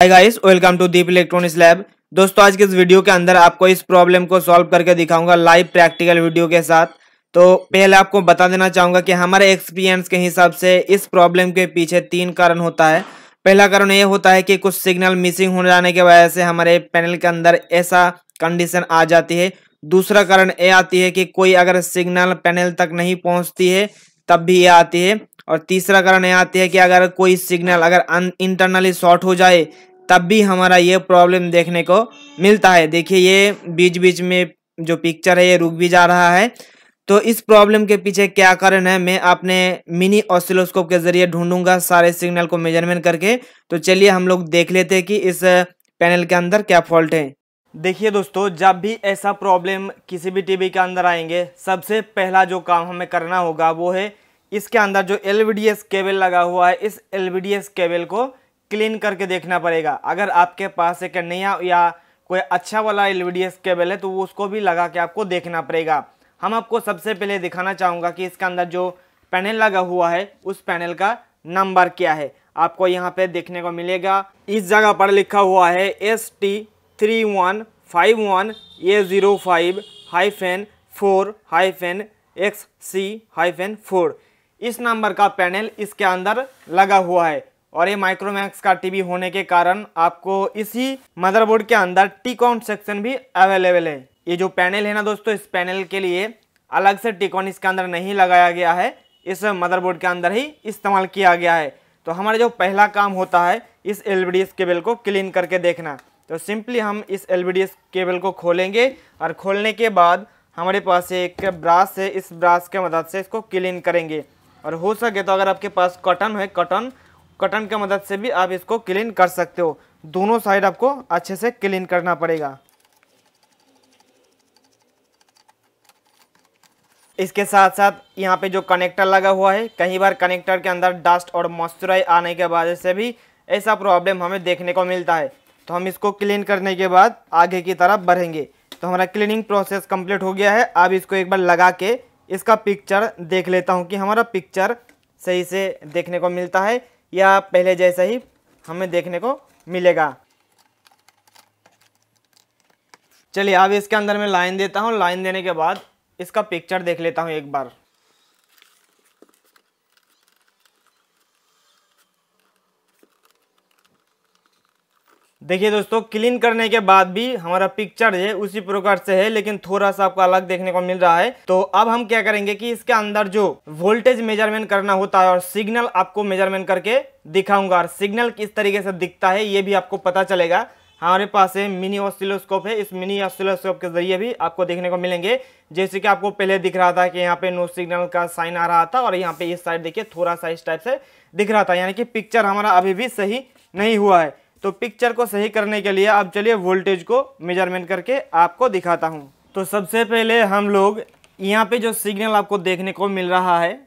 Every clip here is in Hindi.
Hi guys welcome to Deep Electronics Lab दोस्तों आज के इस वीडियो के अंदर आपको इस प्रॉब्लम को सॉल्व करके दिखाऊंगा लाइव प्रैक्टिकल वीडियो के साथ तो पहले आपको बता देना चाहूंगा कि हमारे एक्सपीरियंस के हिसाब से इस प्रॉब्लम के पीछे तीन कारण होता है पहला कारण ये होता है कि कुछ सिग्नल मिसिंग हो जाने की वजह से हमारे पैनल के अंदर ऐसा कंडीशन आ जाती है दूसरा कारण ये आती है कि कोई अगर सिग्नल पैनल तक नहीं पहुँचती है तब भी ये आती है और तीसरा कारण ये आती है कि अगर कोई सिग्नल अगर इंटरनली शॉर्ट हो जाए तब भी हमारा ये प्रॉब्लम देखने को मिलता है देखिए ये बीच बीच में जो पिक्चर है ये रुक भी जा रहा है तो इस प्रॉब्लम के पीछे क्या कारण है मैं अपने मिनी ऑसिलोस्कोप के जरिए ढूंढूंगा सारे सिग्नल को मेजरमेंट करके तो चलिए हम लोग देख लेते हैं कि इस पैनल के अंदर क्या फॉल्ट है देखिए दोस्तों जब भी ऐसा प्रॉब्लम किसी भी टीवी के अंदर आएंगे सबसे पहला जो काम हमें करना होगा वो है इसके अंदर जो एल केबल लगा हुआ है इस एल केबल को क्लीन करके देखना पड़ेगा अगर आपके पास एक नया या कोई अच्छा वाला एल केबल है तो वो उसको भी लगा के आपको देखना पड़ेगा हम आपको सबसे पहले दिखाना चाहूँगा कि इसके अंदर जो पैनल लगा हुआ है उस पैनल का नंबर क्या है आपको यहाँ पे देखने को मिलेगा इस जगह पर लिखा हुआ है S T three one five one A zero five फेन फोर फेन एक्स सी फेन फोर इस नंबर का पैनल इसके अंदर लगा हुआ है और ये माइक्रोमैक्स का टीवी होने के कारण आपको इसी मदरबोर्ड के अंदर टिकॉन सेक्शन भी अवेलेबल है ये जो पैनल है ना दोस्तों इस पैनल के लिए अलग से टिकॉन इसके अंदर नहीं लगाया गया है इस मदरबोर्ड के अंदर ही इस्तेमाल किया गया है तो हमारा जो पहला काम होता है इस एल केबल को क्लीन करके देखना तो सिंपली हम इस एल केबल को खोलेंगे और खोलने के बाद हमारे पास एक ब्रास है इस ब्रास के मदद से इसको क्लीन करेंगे और हो सके तो अगर आपके पास कॉटन है कॉटन कटन की मदद से भी आप इसको क्लीन कर सकते हो दोनों साइड आपको अच्छे से क्लीन करना पड़ेगा इसके साथ साथ यहाँ पे जो कनेक्टर लगा हुआ है कई बार कनेक्टर के अंदर डस्ट और मॉइस्चराइज आने के वजह से भी ऐसा प्रॉब्लम हमें देखने को मिलता है तो हम इसको क्लीन करने के बाद आगे की तरफ बढ़ेंगे तो हमारा क्लीनिंग प्रोसेस कंप्लीट हो गया है अब इसको एक बार लगा के इसका पिक्चर देख लेता हूँ कि हमारा पिक्चर सही से देखने को मिलता है या पहले जैसा ही हमें देखने को मिलेगा चलिए अब इसके अंदर मैं लाइन देता हूँ लाइन देने के बाद इसका पिक्चर देख लेता हूँ एक बार देखिए दोस्तों क्लीन करने के बाद भी हमारा पिक्चर है उसी प्रकार से है लेकिन थोड़ा सा आपको अलग देखने को मिल रहा है तो अब हम क्या करेंगे कि इसके अंदर जो वोल्टेज मेजरमेंट करना होता है और सिग्नल आपको मेजरमेंट करके दिखाऊंगा और सिग्नल किस तरीके से दिखता है ये भी आपको पता चलेगा हमारे पास है मिनी ऑस्टिलोस्कोप है इस मिनी ऑस्टिलोस्कोप के जरिए भी आपको देखने को मिलेंगे जैसे कि आपको पहले दिख रहा था कि यहाँ पे नो सिग्नल का साइन आ रहा था और यहाँ पे इस साइड देखिए थोड़ा सा इस टाइप से दिख रहा था यानी कि पिक्चर हमारा अभी भी सही नहीं हुआ है तो पिक्चर को सही करने के लिए अब चलिए वोल्टेज को मेजरमेंट करके आपको दिखाता हूँ तो सबसे पहले हम लोग यहाँ पे जो सिग्नल आपको देखने को मिल रहा है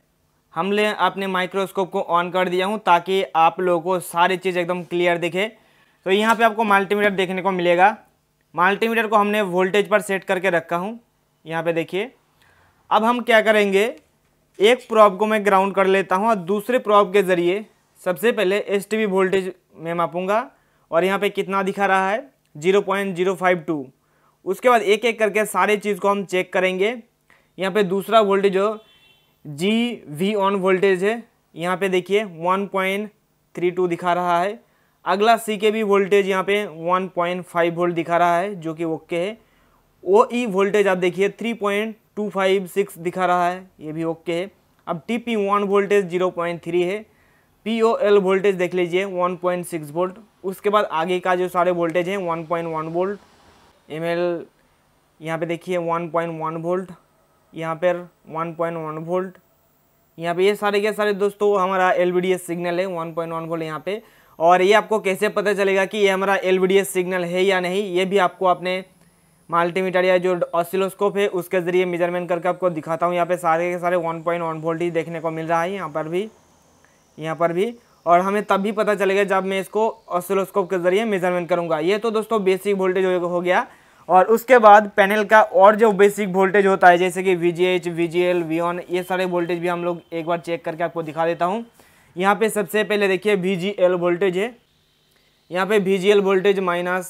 हमने अपने माइक्रोस्कोप को ऑन कर दिया हूँ ताकि आप लोगों को सारी चीज़ एकदम क्लियर दिखे तो यहाँ पे आपको मल्टीमीटर देखने को मिलेगा मल्टीमीटर को हमने वोल्टेज पर सेट करके रखा हूँ यहाँ पे देखिए अब हम क्या करेंगे एक प्रॉब को मैं ग्राउंड कर लेता हूँ और दूसरे प्रॉब के ज़रिए सबसे पहले एस वोल्टेज मैं मापूँगा और यहाँ पे कितना दिखा रहा है zero point zero five two उसके बाद एक एक करके सारे चीज़ को हम चेक करेंगे यहाँ पे दूसरा वोल्टेज हो जी वी ऑन वोल्टेज है यहाँ पे देखिए वन पॉइंट थ्री टू दिखा रहा है अगला सी के भी वोल्टेज यहाँ पे वन पॉइंट फाइव वोल्ट दिखा रहा है जो कि ओके है ओ ई वोल्टेज आप देखिए three point two five six दिखा रहा है ये भी ओके है अब T P one voltage zero point three है पी ओ एल वोल्टेज देख लीजिए 1.6 वोल्ट उसके बाद आगे का जो सारे वोल्टेज हैं 1.1 वोल्ट एम एल यहाँ पर देखिए 1.1 वोल्ट यहाँ पर 1.1 वोल्ट यहाँ पे ये सारे के सारे दोस्तों हमारा एल सिग्नल है 1.1 वोल्ट यहाँ पे और ये आपको कैसे पता चलेगा कि ये हमारा एल सिग्नल है या नहीं ये भी आपको अपने मल्टीमीटर या जो ऑसिलोस्कोप है उसके ज़रिए मेजरमेंट करके आपको दिखाता हूँ यहाँ पे सारे के सारे 1.1 वोल्ट ही देखने को मिल रहा है यहाँ पर भी यहाँ पर भी और हमें तब भी पता चलेगा जब मैं इसको ऑसिलोस्कोप के ज़रिए मेजरमेंट करूँगा ये तो दोस्तों बेसिक वोल्टेज हो गया और उसके बाद पैनल का और जो बेसिक वोल्टेज होता है जैसे कि V G H V G L V on ये सारे वोल्टेज भी हम लोग एक बार चेक करके आपको दिखा देता हूँ यहाँ पे सबसे पहले देखिए वी जी एल वोल्टेज है यहाँ पे V G L voltage minus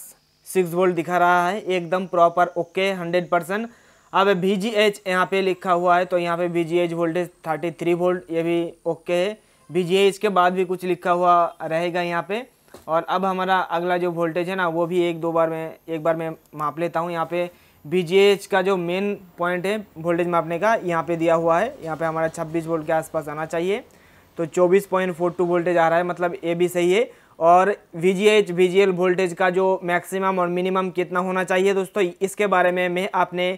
six volt दिखा रहा है एकदम प्रॉपर ओके हंड्रेड परसेंट अब वी जी एच यहाँ पर लिखा हुआ है तो यहाँ पे V G H voltage thirty three volt ये भी ओके है बी एच इसके बाद भी कुछ लिखा हुआ रहेगा यहाँ पे और अब हमारा अगला जो वोल्टेज है ना वो भी एक दो बार में एक बार मैं माप लेता हूँ यहाँ पे बी जी का जो मेन पॉइंट है वोल्टेज मापने का यहाँ पे दिया हुआ है यहाँ पे हमारा 26 वोल्ट के आसपास आना चाहिए तो 24.42 वोल्टेज आ रहा है मतलब ए भी सही है और V G H V G L voltage का जो मैक्सिमम और मिनिमम कितना होना चाहिए दोस्तों इसके बारे में मैं आपने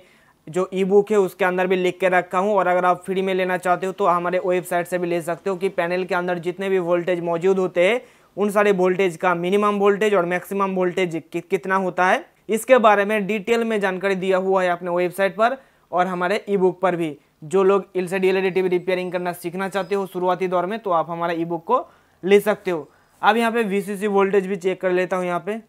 जो ई बुक है उसके अंदर भी लिख के रखा हूँ और अगर आप फ्री में लेना चाहते हो तो हमारे वेबसाइट से भी ले सकते हो कि पैनल के अंदर जितने भी वोल्टेज मौजूद होते हैं उन सारे वोल्टेज का मिनिमम वोल्टेज और मैक्सिमम वोल्टेज कितना होता है इसके बारे में डिटेल में जानकारी दिया हुआ है अपने वेबसाइट पर और हमारे ई बुक पर भी जो लोग L C D L V repairing करना सीखना चाहते हो शुरुआती दौर में तो आप हमारा ई बुक को ले सकते हो अब यहाँ पे वी वोल्टेज भी चेक कर लेता हूँ यहाँ पे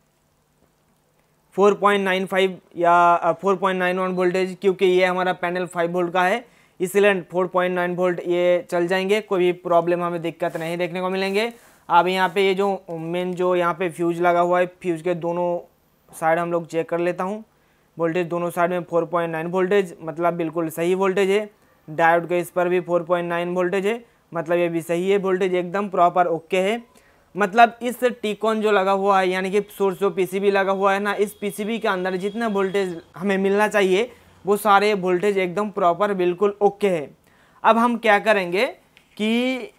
4.95 या 4.91 वोल्टेज क्योंकि ये हमारा पैनल 5 वोल्ट का है इसलिए 4.9 वोल्ट ये चल जाएंगे कोई भी प्रॉब्लम हमें दिक्कत नहीं देखने को मिलेंगे अब यहाँ पे ये जो मेन जो यहाँ पे फ्यूज लगा हुआ है फ्यूज के दोनों साइड हम लोग चेक कर लेता हूँ वोल्टेज दोनों साइड में 4.9 वोल्टेज मतलब बिल्कुल सही वोल्टेज है डायोड के इस पर भी 4.9 वोल्टेज है मतलब ये भी सही है वोल्टेज एकदम प्रॉपर ओके है मतलब इस टिकॉन जो लगा हुआ है यानी कि सोर्स जो पीसीबी लगा हुआ है ना इस पीसीबी के अंदर जितना वोल्टेज हमें मिलना चाहिए वो सारे वोल्टेज एकदम प्रॉपर बिल्कुल ओके है अब हम क्या करेंगे कि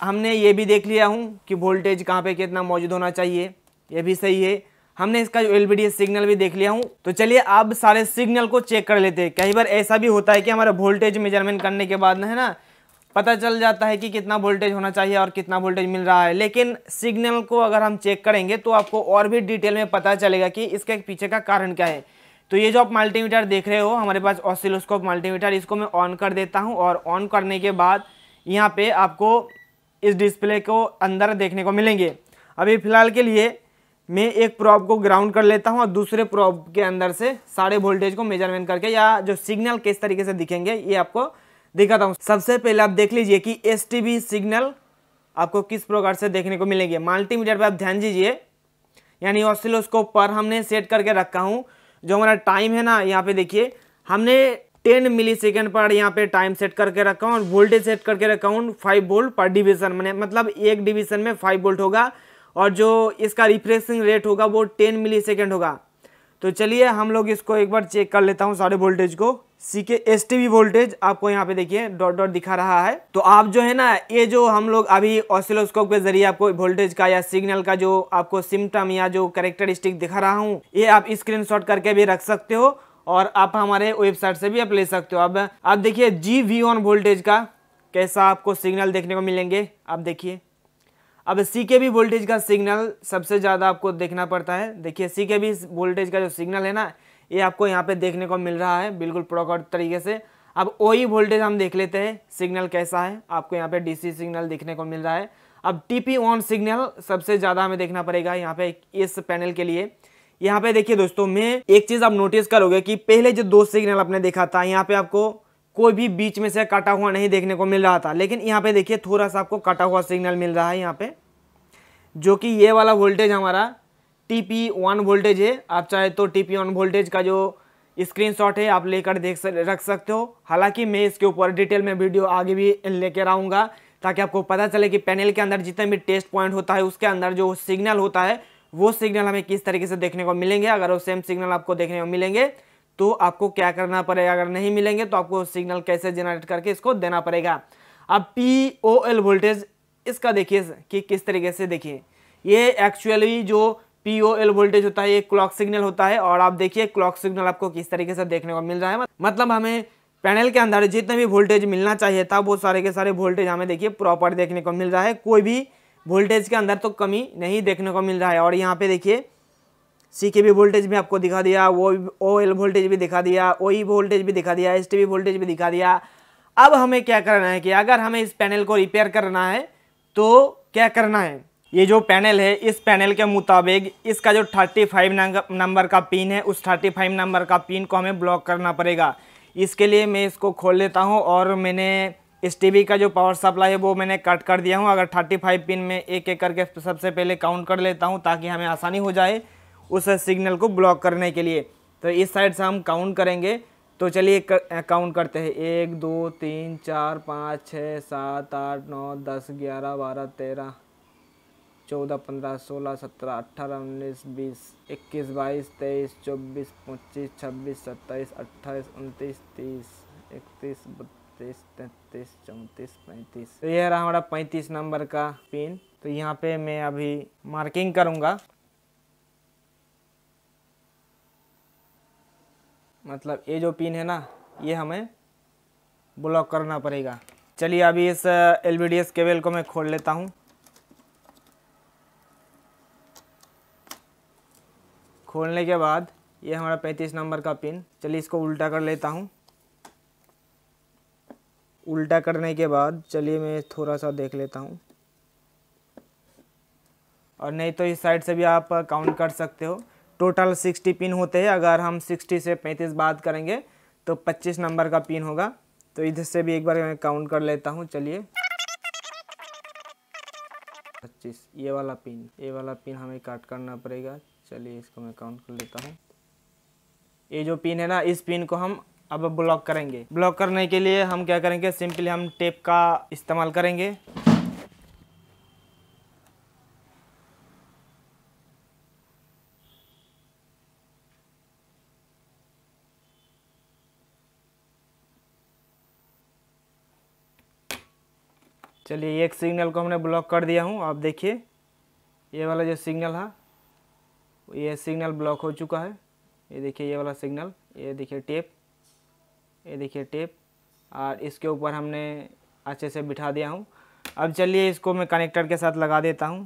हमने ये भी देख लिया हूँ कि वोल्टेज कहाँ पे कितना मौजूद होना चाहिए ये भी सही है हमने इसका जो एल सिग्नल भी देख लिया हूँ तो चलिए अब सारे सिग्नल को चेक कर लेते हैं कई बार ऐसा भी होता है कि हमारा वोल्टेज मेजरमेंट करने के बाद है ना पता चल जाता है कि कितना वोल्टेज होना चाहिए और कितना वोल्टेज मिल रहा है लेकिन सिग्नल को अगर हम चेक करेंगे तो आपको और भी डिटेल में पता चलेगा कि इसके पीछे का कारण क्या है तो ये जो आप मल्टीमीटर देख रहे हो हमारे पास ऑसिलोस्कोप मल्टीमीटर इसको मैं ऑन कर देता हूँ और ऑन करने के बाद यहाँ पे आपको इस डिस्प्ले को अंदर देखने को मिलेंगे अभी फ़िलहाल के लिए मैं एक प्रॉब को ग्राउंड कर लेता हूँ और दूसरे प्रॉब के अंदर से सारे वोल्टेज को मेजरमेंट करके या जो सिग्नल किस तरीके से दिखेंगे ये आपको दिखाता हूँ सबसे पहले आप देख लीजिए कि एस सिग्नल आपको किस प्रकार से देखने को मिलेंगे मल्टीमीटर पर आप ध्यान दीजिए यानी ऑसिलोस्कोप पर हमने सेट करके रखा हूँ जो हमारा टाइम है ना यहाँ पे देखिए हमने 10 मिली सेकेंड पर यहाँ पे टाइम सेट करके रखा हूँ और वोल्टेज सेट करके रखा हूँ फाइव वोल्ट पर डिवीजन मैंने मतलब एक डिवीजन में फाइव वोल्ट होगा और जो इसका रिफ्रेशिंग रेट होगा वो टेन मिली सेकेंड होगा तो चलिए हम लोग इसको एक बार चेक कर लेता हूँ सारे वोल्टेज को सी के एस टी वी वोल्टेज आपको यहाँ पे देखिए डॉट डॉट दिखा रहा है तो आप जो है ना ये जो हम लोग अभी ऑसिलोस्कोप के जरिए आपको वोल्टेज का या सिग्नल का जो आपको सिम्टम या जो करेक्टरिस्टिक दिखा रहा हूँ ये आप शॉट करके भी रख सकते हो और आप हमारे वेबसाइट से भी आप ले सकते हो अब आप, देखिए जी वी ऑन वोल्टेज का कैसा आपको सिग्नल देखने को मिलेंगे आप देखिए अब सी के भी वोल्टेज का सिग्नल सबसे ज़्यादा आपको देखना पड़ता है देखिए सी के भी वोल्टेज का जो सिग्नल है ना ये आपको यहाँ पे देखने को मिल रहा है बिल्कुल प्रॉपर तरीके से अब वही वोल्टेज e हम देख लेते हैं सिग्नल कैसा है आपको यहाँ पे डीसी सिग्नल देखने को मिल रहा है अब टीपी ऑन सिग्नल सबसे ज़्यादा हमें देखना पड़ेगा यहाँ पे इस पैनल के लिए यहाँ पे देखिए दोस्तों मैं एक चीज़ आप नोटिस करोगे कि पहले जो दो सिग्नल आपने देखा था यहाँ पे आपको कोई भी बीच में से काटा हुआ नहीं देखने को मिल रहा था लेकिन यहाँ पे देखिए थोड़ा सा आपको काटा हुआ सिग्नल मिल रहा है यहाँ पे जो कि ये वाला वोल्टेज हमारा टी पी वन वोल्टेज है आप चाहे तो टी पी वन वोल्टेज का जो स्क्रीनशॉट है आप लेकर देख सक, रख सकते हो हालांकि मैं इसके ऊपर डिटेल में वीडियो आगे भी लेकर आऊँगा ताकि आपको पता चले कि पैनल के अंदर जितने भी टेस्ट पॉइंट होता है उसके अंदर जो सिग्नल होता है वो सिग्नल हमें किस तरीके से देखने को मिलेंगे अगर वो सेम सिग्नल आपको देखने को मिलेंगे तो आपको क्या करना पड़ेगा अगर नहीं मिलेंगे तो आपको सिग्नल कैसे जनरेट करके इसको देना पड़ेगा अब पी ओ एल वोल्टेज इसका देखिए कि किस तरीके से देखिए ये एक्चुअली जो पी ओ एल वोल्टेज होता है एक क्लॉक सिग्नल होता है और आप देखिए क्लॉक सिग्नल आपको किस तरीके से देखने को मिल रहा है मतलब हमें पैनल के अंदर जितने भी वोल्टेज मिलना चाहिए था वो सारे के सारे वोल्टेज हमें देखिए प्रॉपर देखने को मिल रहा है कोई भी वोल्टेज के अंदर तो कमी नहीं देखने को मिल रहा है और यहाँ पे देखिए सी के भी वोल्टेज भी आपको दिखा दिया वो ओ एल वोल्टेज भी दिखा दिया ओ ई वोल्टेज भी दिखा दिया एस टी वोल्टेज भी दिखा दिया अब हमें क्या करना है कि अगर हमें इस पैनल को रिपेयर करना है तो क्या करना है ये जो पैनल है इस पैनल के मुताबिक इसका जो 35 नंबर का पिन है उस 35 नंबर का पिन को हमें ब्लॉक करना पड़ेगा इसके लिए मैं इसको खोल लेता हूँ और मैंने इस टी का जो पावर सप्लाई है वो मैंने कट कर दिया हूँ अगर 35 पिन में एक एक करके सबसे पहले काउंट कर लेता हूँ ताकि हमें आसानी हो जाए उस सिग्नल को ब्लॉक करने के लिए तो इस साइड से हम काउंट करेंगे तो चलिए काउंट करते हैं एक दो तीन चार पाँच छः सात आठ नौ दस ग्यारह बारह तेरह चौदह पंद्रह सोलह सत्रह अट्ठारह उन्नीस बीस इक्कीस बाईस तेईस चौबीस पच्चीस छब्बीस सत्ताईस अट्ठाईस उनतीस तीस इकतीस बत्तीस तैंतीस चौंतीस पैंतीस तो यह रहा हमारा पैंतीस नंबर का पिन तो यहाँ पे मैं अभी मार्किंग करूँगा मतलब ये जो पिन है ना ये हमें ब्लॉक करना पड़ेगा चलिए अभी इस एल केबल को मैं खोल लेता हूँ खोलने के बाद ये हमारा 35 नंबर का पिन चलिए इसको उल्टा कर लेता हूँ उल्टा करने के बाद चलिए मैं थोड़ा सा देख लेता हूँ और नहीं तो इस साइड से भी आप काउंट कर सकते हो टोटल 60 पिन होते हैं अगर हम 60 से 35 बात करेंगे तो 25 नंबर का पिन होगा तो इधर से भी एक बार मैं काउंट कर लेता हूँ चलिए 25 ये वाला पिन ये वाला पिन हमें काट करना पड़ेगा चलिए इसको मैं काउंट कर लेता हूँ ये जो पिन है ना इस पिन को हम अब ब्लॉक करेंगे ब्लॉक करने के लिए हम क्या करेंगे सिंपली हम टेप का इस्तेमाल करेंगे चलिए एक सिग्नल को हमने ब्लॉक कर दिया हूँ आप देखिए ये वाला जो सिग्नल है हाँ। ये सिग्नल ब्लॉक हो चुका है ये देखिए ये वाला सिग्नल ये देखिए टेप ये देखिए टेप और इसके ऊपर हमने अच्छे से बिठा दिया हूँ अब चलिए इसको मैं कनेक्टर के साथ लगा देता हूँ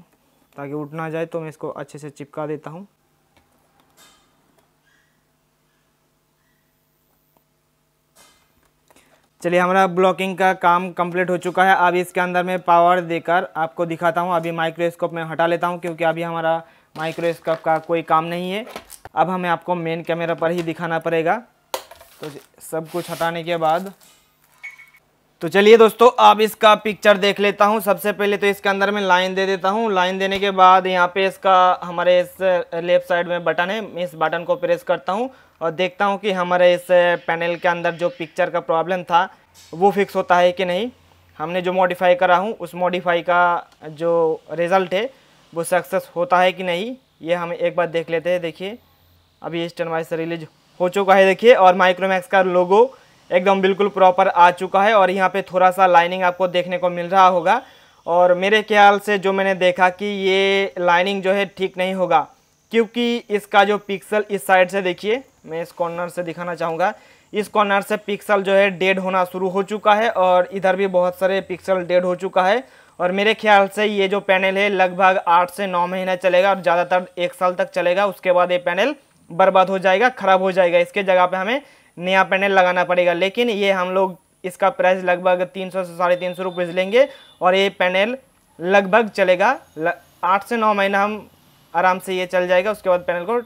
ताकि उठ ना जाए तो मैं इसको अच्छे से चिपका देता हूँ चलिए हमारा ब्लॉकिंग का काम कंप्लीट हो चुका है अब इसके अंदर मैं पावर देकर आपको दिखाता हूँ अभी माइक्रोस्कोप में हटा लेता हूँ क्योंकि अभी हमारा माइक्रोस्कोप का कोई काम नहीं है अब हमें आपको मेन कैमरा पर ही दिखाना पड़ेगा तो सब कुछ हटाने के बाद तो चलिए दोस्तों अब इसका पिक्चर देख लेता हूँ सबसे पहले तो इसके अंदर मैं लाइन दे देता हूँ लाइन देने के बाद यहाँ पे इसका हमारे इस लेफ्ट साइड में बटन है मैं इस बटन को प्रेस करता हूँ और देखता हूँ कि हमारे इस पैनल के अंदर जो पिक्चर का प्रॉब्लम था वो फिक्स होता है कि नहीं हमने जो मॉडिफाई करा हूँ उस मॉडिफाई का जो रिज़ल्ट है वो सक्सेस होता है कि नहीं ये हम एक बार देख लेते हैं देखिए अभी ईस्टर्न से रिलीज हो चुका है देखिए और माइक्रोमैक्स का लोगो एकदम बिल्कुल प्रॉपर आ चुका है और यहाँ पे थोड़ा सा लाइनिंग आपको देखने को मिल रहा होगा और मेरे ख्याल से जो मैंने देखा कि ये लाइनिंग जो है ठीक नहीं होगा क्योंकि इसका जो पिक्सल इस साइड से देखिए मैं इस कॉर्नर से दिखाना चाहूँगा इस कॉर्नर से पिक्सल जो है डेड होना शुरू हो चुका है और इधर भी बहुत सारे पिक्सल डेड हो चुका है और मेरे ख्याल से ये जो पैनल है लगभग आठ से नौ महीना चलेगा और ज़्यादातर एक साल तक चलेगा उसके बाद ये पैनल बर्बाद हो जाएगा ख़राब हो जाएगा इसके जगह पे हमें नया पैनल लगाना पड़ेगा लेकिन ये हम लोग इसका प्राइस लगभग तीन सौ से साढ़े तीन सौ रुपये लेंगे और ये पैनल लगभग चलेगा आठ से नौ महीना हम आराम से ये चल जाएगा उसके बाद पैनल को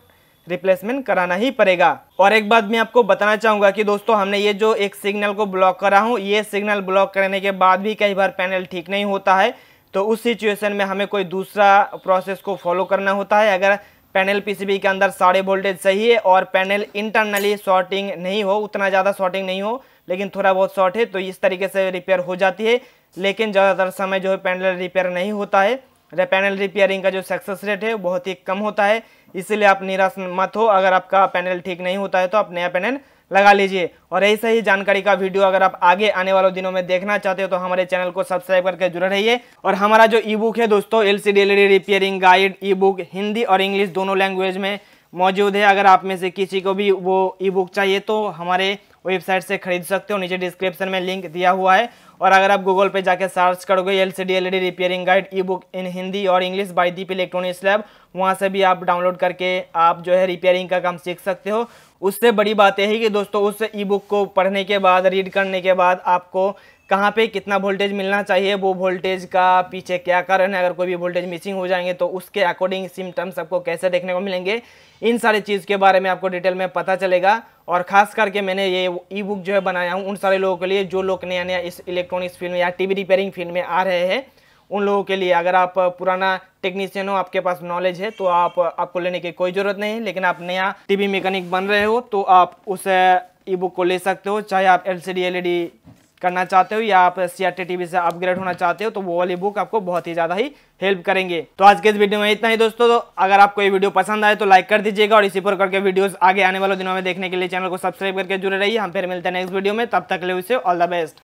रिप्लेसमेंट कराना ही पड़ेगा और एक बात मैं आपको बताना चाहूँगा कि दोस्तों हमने ये जो एक सिग्नल को ब्लॉक करा हूँ ये सिग्नल ब्लॉक करने के बाद भी कई बार पैनल ठीक नहीं होता है तो उस सिचुएशन में हमें कोई दूसरा प्रोसेस को फॉलो करना होता है अगर पैनल पीसीबी के अंदर सारे वोल्टेज सही है और पैनल इंटरनली शॉर्टिंग नहीं हो उतना ज़्यादा शॉर्टिंग नहीं हो लेकिन थोड़ा बहुत शॉर्ट है तो इस तरीके से रिपेयर हो जाती है लेकिन ज़्यादातर समय जो है पैनल रिपेयर नहीं होता है पैनल अच्छा, रिपेयरिंग का जो सक्सेस रेट है बहुत ही कम होता है इसलिए आप निराश मत हो अगर आपका पैनल ठीक नहीं होता है तो आप नया पैनल लगा लीजिए और ऐसे ही जानकारी का वीडियो अगर आप आगे आने वाले दिनों में देखना चाहते हो तो हमारे चैनल को सब्सक्राइब करके जुड़े रहिए और हमारा जो ई बुक है दोस्तों L C repairing guide ebook Hindi और इंग्लिश दोनों लैंग्वेज में मौजूद है अगर आप में से किसी को भी वो ई बुक चाहिए तो हमारे वेबसाइट से खरीद सकते हो नीचे डिस्क्रिप्शन में लिंक दिया हुआ है और अगर आप गूगल पे जाके सर्च करोगे L C D L D repairing guide ebook in Hindi और English by Deep Electronics Lab वहाँ से भी आप डाउनलोड करके आप जो है रिपेयरिंग का काम सीख सकते हो उससे बड़ी बात यही कि दोस्तों उस ई बुक को पढ़ने के बाद रीड करने के बाद आपको कहाँ पे कितना वोल्टेज मिलना चाहिए वो वोल्टेज का पीछे क्या कारण है अगर कोई भी वोल्टेज मिसिंग हो जाएंगे तो उसके अकॉर्डिंग सिम्टम्स आपको कैसे देखने को मिलेंगे इन सारी चीज़ के बारे में आपको डिटेल में पता चलेगा और ख़ास करके मैंने ये ई बुक जो है बनाया हूँ उन सारे लोगों के लिए जो लोग नया नया इस इलेक्ट्रॉनिक्स फील्ड में या टी रिपेयरिंग फील्ड में आ रहे हैं उन लोगों के लिए अगर आप पुराना टेक्नीशियन हो आपके पास नॉलेज है तो आप आपको लेने की कोई ज़रूरत नहीं है लेकिन आप नया टी मैकेनिक बन रहे हो तो आप उस ई बुक को ले सकते हो चाहे आप L C D L E D करना चाहते हो या आप सी आर से अपग्रेड होना चाहते हो तो वो वाली बुक आपको बहुत ही ज़्यादा ही हेल्प करेंगे तो आज के इस वीडियो में इतना ही दोस्तों तो अगर आपको ये वीडियो पसंद आए तो लाइक कर दीजिएगा और इसी पर करके वीडियोस आगे आने वाले दिनों में देखने के लिए चैनल को सब्सक्राइब करके जुड़े रहिए हम फिर मिलते हैं नेक्स्ट वीडियो में तब तक ले उसे ऑल द बेस्ट